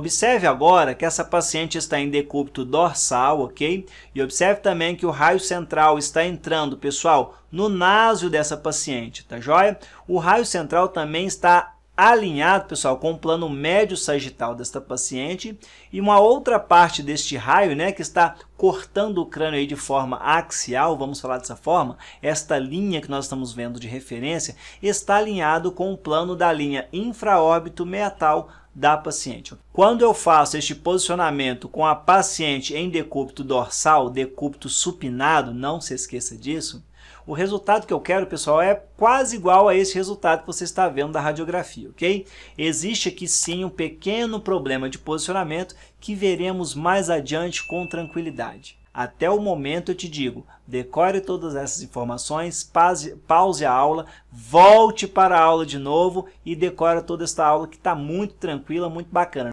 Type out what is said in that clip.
Observe agora que essa paciente está em decúbito dorsal, ok? E observe também que o raio central está entrando, pessoal, no naso dessa paciente, tá joia? O raio central também está alinhado, pessoal, com o plano médio sagital desta paciente e uma outra parte deste raio, né, que está cortando o crânio aí de forma axial, vamos falar dessa forma, esta linha que nós estamos vendo de referência está alinhado com o plano da linha infraórbito metal da paciente. Quando eu faço este posicionamento com a paciente em decúbito dorsal, decúbito supinado, não se esqueça disso, o resultado que eu quero, pessoal, é quase igual a esse resultado que você está vendo da radiografia, ok? Existe aqui sim um pequeno problema de posicionamento que veremos mais adiante com tranquilidade. Até o momento eu te digo, decore todas essas informações, pause, pause a aula, volte para a aula de novo e decore toda esta aula que está muito tranquila, muito bacana.